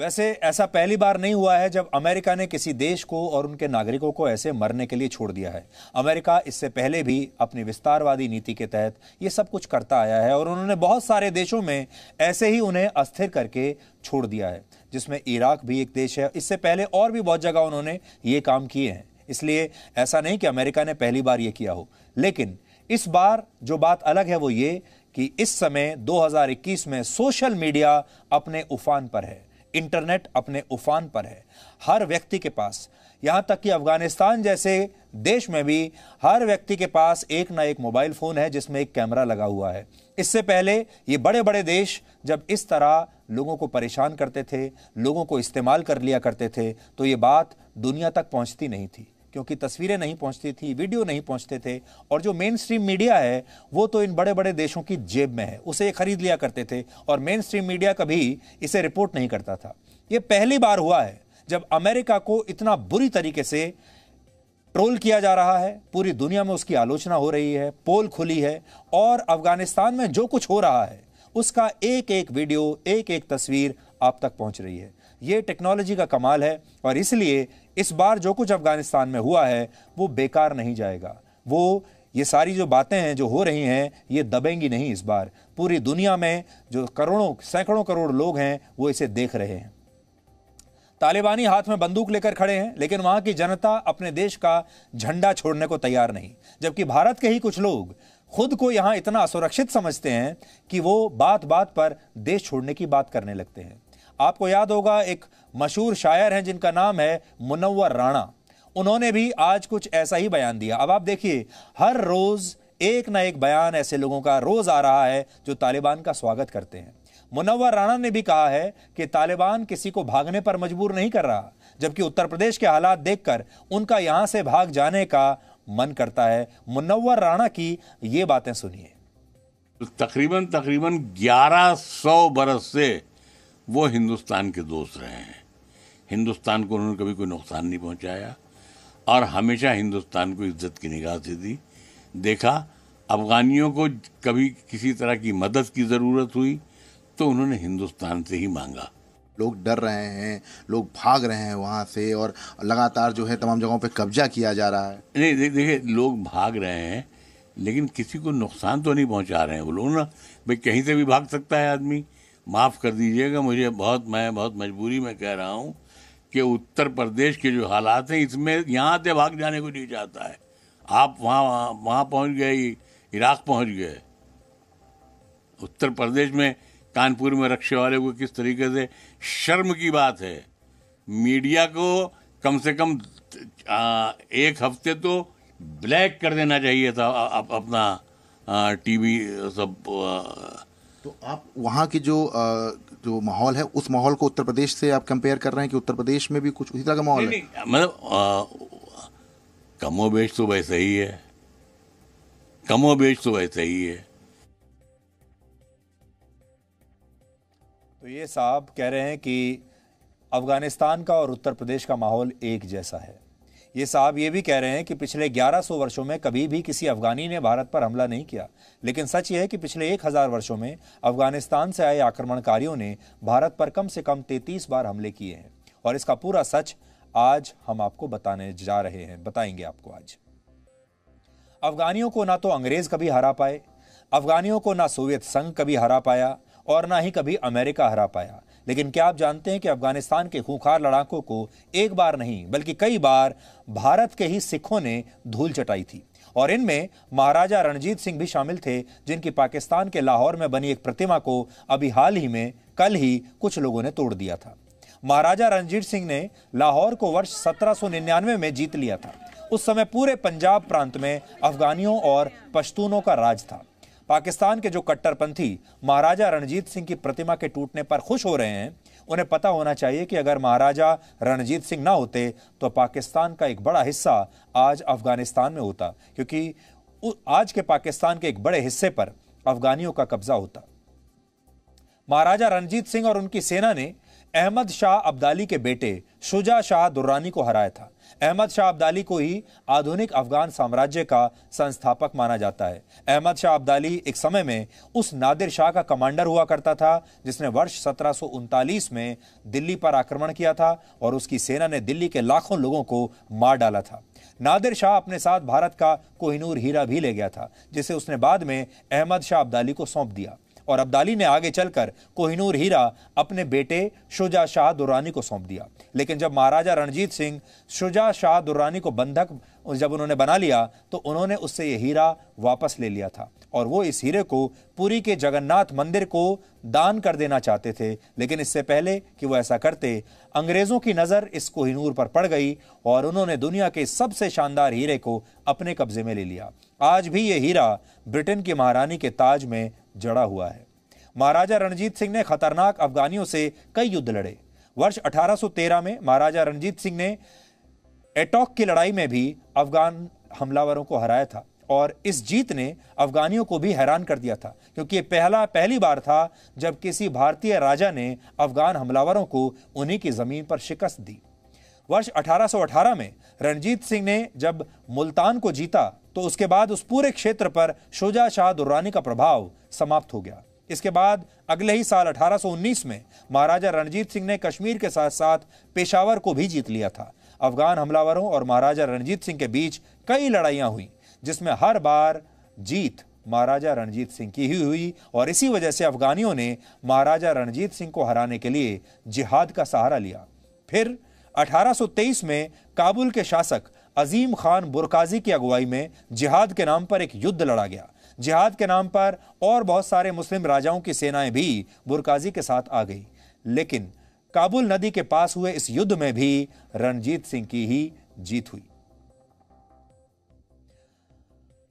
वैसे ऐसा पहली बार नहीं हुआ है जब अमेरिका ने किसी देश को और उनके नागरिकों को ऐसे मरने के लिए छोड़ दिया है अमेरिका इससे पहले भी अपनी विस्तारवादी नीति के तहत ये सब कुछ करता आया है और उन्होंने बहुत सारे देशों में ऐसे ही उन्हें अस्थिर करके छोड़ दिया है जिसमें इराक भी एक देश है इससे पहले और भी बहुत जगह उन्होंने ये काम किए हैं इसलिए ऐसा नहीं कि अमेरिका ने पहली बार ये किया हो लेकिन इस बार जो बात अलग है वो ये कि इस समय 2021 में सोशल मीडिया अपने उफान पर है इंटरनेट अपने उफान पर है हर व्यक्ति के पास यहाँ तक कि अफगानिस्तान जैसे देश में भी हर व्यक्ति के पास एक ना एक मोबाइल फ़ोन है जिसमें एक कैमरा लगा हुआ है इससे पहले ये बड़े बड़े देश जब इस तरह लोगों को परेशान करते थे लोगों को इस्तेमाल कर लिया करते थे तो ये बात दुनिया तक पहुँचती नहीं थी क्योंकि तस्वीरें नहीं पहुंचती थी वीडियो नहीं पहुंचते थे और जो मेन स्ट्रीम मीडिया है वो तो इन बड़े बड़े देशों की जेब में है उसे खरीद लिया करते थे और मेन स्ट्रीम मीडिया कभी इसे रिपोर्ट नहीं करता था ये पहली बार हुआ है जब अमेरिका को इतना बुरी तरीके से ट्रोल किया जा रहा है पूरी दुनिया में उसकी आलोचना हो रही है पोल खुली है और अफगानिस्तान में जो कुछ हो रहा है उसका एक एक वीडियो एक एक तस्वीर आप तक पहुंच रही है ये टेक्नोलॉजी का कमाल है और इसलिए इस बार जो कुछ अफगानिस्तान में हुआ है वो बेकार नहीं जाएगा वो ये सारी जो बातें हैं जो हो रही हैं ये दबेंगी नहीं इस बार पूरी दुनिया में जो करोड़ों सैकड़ों करोड़ लोग हैं वो इसे देख रहे हैं तालिबानी हाथ में बंदूक लेकर खड़े हैं लेकिन वहां की जनता अपने देश का झंडा छोड़ने को तैयार नहीं जबकि भारत के ही कुछ लोग खुद को यहां इतना असुरक्षित समझते हैं कि वो बात बात पर देश छोड़ने की बात करने लगते हैं आपको याद होगा एक मशहूर शायर हैं जिनका नाम है मुनवर राणा उन्होंने भी आज कुछ ऐसा ही बयान दिया अब आप देखिए हर रोज़ एक ना एक बयान ऐसे लोगों का रोज़ आ रहा है जो तालिबान का स्वागत करते हैं मुनवर राणा ने भी कहा है कि तालिबान किसी को भागने पर मजबूर नहीं कर रहा जबकि उत्तर प्रदेश के हालात देखकर उनका यहां से भाग जाने का मन करता है मुनवर राणा की ये बातें सुनिए तकरीबन तकरीबन 1100 बरस से वो हिंदुस्तान के दोस्त रहे हैं हिंदुस्तान को उन्होंने कभी कोई नुकसान नहीं पहुंचाया और हमेशा हिंदुस्तान को इज्जत की निगाह से दी देखा अफगानियों को कभी किसी तरह की मदद की ज़रूरत हुई तो उन्होंने हिंदुस्तान से ही मांगा लोग डर रहे हैं लोग भाग रहे हैं वहाँ से और लगातार जो है तमाम जगहों पे कब्जा किया जा रहा है नहीं देखिए लोग भाग रहे हैं लेकिन किसी को नुकसान तो नहीं पहुँचा रहे हैं वो लोग ना भाई कहीं से भी भाग सकता है आदमी माफ़ कर दीजिएगा मुझे बहुत मैं बहुत मजबूरी में कह रहा हूँ कि उत्तर प्रदेश के जो हालात हैं इसमें यहाँ से भाग जाने को नहीं चाहता है आप वहाँ वहाँ पहुँच गए इराक़ पहुँच गए उत्तर प्रदेश में कानपुर में रक्षे वाले को किस तरीके से शर्म की बात है मीडिया को कम से कम आ, एक हफ्ते तो ब्लैक कर देना चाहिए था अपना टीवी सब आ, तो आप वहाँ के जो जो माहौल है उस माहौल को उत्तर प्रदेश से आप कंपेयर कर रहे हैं कि उत्तर प्रदेश में भी कुछ उसी तरह का माहौल है मतलब बेच तो वैसे ही है बेच तो वैसे ही है तो ये साहब कह रहे हैं कि अफगानिस्तान का और उत्तर प्रदेश का माहौल एक जैसा है ये साहब ये भी कह रहे हैं कि पिछले 1100 वर्षों में कभी भी किसी अफगानी ने भारत पर हमला नहीं किया लेकिन सच यह है कि पिछले 1000 वर्षों में अफगानिस्तान से आए आक्रमणकारियों ने भारत पर कम से कम 33 बार हमले किए हैं और इसका पूरा सच आज हम आपको बताने जा रहे हैं बताएंगे आपको आज अफगानियों को ना तो अंग्रेज कभी हरा पाए अफगानियों को ना सोवियत संघ कभी हरा पाया और ना ही कभी अमेरिका हरा पाया लेकिन क्या आप जानते हैं कि अफगानिस्तान के खूंखार लड़ाकों को एक बार नहीं बल्कि कई बार भारत के ही सिखों ने धूल चटाई थी और इनमें महाराजा रणजीत सिंह भी शामिल थे जिनकी पाकिस्तान के लाहौर में बनी एक प्रतिमा को अभी हाल ही में कल ही कुछ लोगों ने तोड़ दिया था महाराजा रणजीत सिंह ने लाहौर को वर्ष 1799 में जीत लिया था उस समय पूरे पंजाब प्रांत में अफगानियों और पश्तूनों का राज था पाकिस्तान के जो कट्टरपंथी महाराजा रणजीत सिंह की प्रतिमा के टूटने पर खुश हो रहे हैं उन्हें पता होना चाहिए कि अगर महाराजा रणजीत सिंह ना होते तो पाकिस्तान का एक बड़ा हिस्सा आज अफगानिस्तान में होता क्योंकि आज के पाकिस्तान के एक बड़े हिस्से पर अफगानियों का कब्जा होता महाराजा रणजीत सिंह और उनकी सेना ने अहमद शाह अब्दाली के बेटे शुजा शाह दुर्रानी को हराया था अहमद शाह अब्दाली को ही आधुनिक अफगान साम्राज्य का संस्थापक माना जाता है अहमद शाह अब्दाली एक समय में उस नादिर शाह का कमांडर हुआ करता था जिसने वर्ष सत्रह में दिल्ली पर आक्रमण किया था और उसकी सेना ने दिल्ली के लाखों लोगों को मार डाला था नादिर शाह अपने साथ भारत का कोहिनूर हीरा भी ले गया था जिसे उसने बाद में अहमद शाह अब्दाली को सौंप दिया और अब्दाली ने आगे चलकर कोहिनूर हीरा अपने बेटे शुजा शाह दुरानी को सौंप दिया लेकिन जब महाराजा रणजीत सिंह शुजा शाह दुरानी को बंधक जब उन्होंने बना लिया तो उन्होंने उससे ये हीरा वापस ले लिया था और वो इस हीरे को पुरी के जगन्नाथ मंदिर को दान कर देना चाहते थे लेकिन इससे पहले कि वो ऐसा करते अंग्रेज़ों की नज़र इस कोहिनूर पर पड़ गई और उन्होंने दुनिया के सबसे शानदार हीरे को अपने कब्जे में ले लिया आज भी ये हीरा ब्रिटेन की महारानी के ताज में जड़ा हुआ है महाराजा रणजीत सिंह ने खतरनाक अफगानियों से कई युद्ध लड़े वर्ष 1813 में महाराजा रणजीत सिंह ने एटॉक की लड़ाई में भी अफगान हमलावरों को हराया था और इस जीत ने अफगानियों को भी हैरान कर दिया था क्योंकि ये पहला पहली बार था जब किसी भारतीय राजा ने अफगान हमलावरों को उन्हीं की ज़मीन पर शिकस्त दी वर्ष 1818 में रणजीत सिंह ने जब मुल्तान को जीता तो उसके बाद उस पूरे क्षेत्र पर शुजा शाह दुर्रानी का प्रभाव समाप्त हो गया इसके बाद अगले ही साल 1819 में महाराजा रणजीत सिंह ने कश्मीर के साथ साथ पेशावर को भी जीत लिया था अफगान हमलावरों और महाराजा रणजीत सिंह के बीच कई लड़ाइयाँ हुई जिसमें हर बार जीत महाराजा रणजीत सिंह की ही हुई और इसी वजह से अफगानियों ने महाराजा रणजीत सिंह को हराने के लिए जिहाद का सहारा लिया फिर 1823 में काबुल के शासक अजीम खान बुरकाजी की अगुवाई में जिहाद के नाम पर एक युद्ध लड़ा गया जिहाद के नाम पर और बहुत सारे मुस्लिम राजाओं की सेनाएं भी बुरकाजी के साथ आ गई लेकिन काबुल नदी के पास हुए इस युद्ध में भी रणजीत सिंह की ही जीत हुई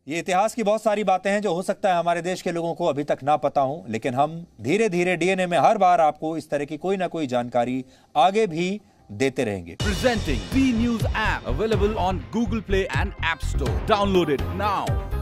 ये इतिहास की बहुत सारी बातें हैं जो हो सकता है हमारे देश के लोगों को अभी तक ना पता हो लेकिन हम धीरे धीरे डीएनए में हर बार आपको इस तरह की कोई ना कोई जानकारी आगे भी देते रहेंगे presenting B news app available on Google Play and app store downloaded now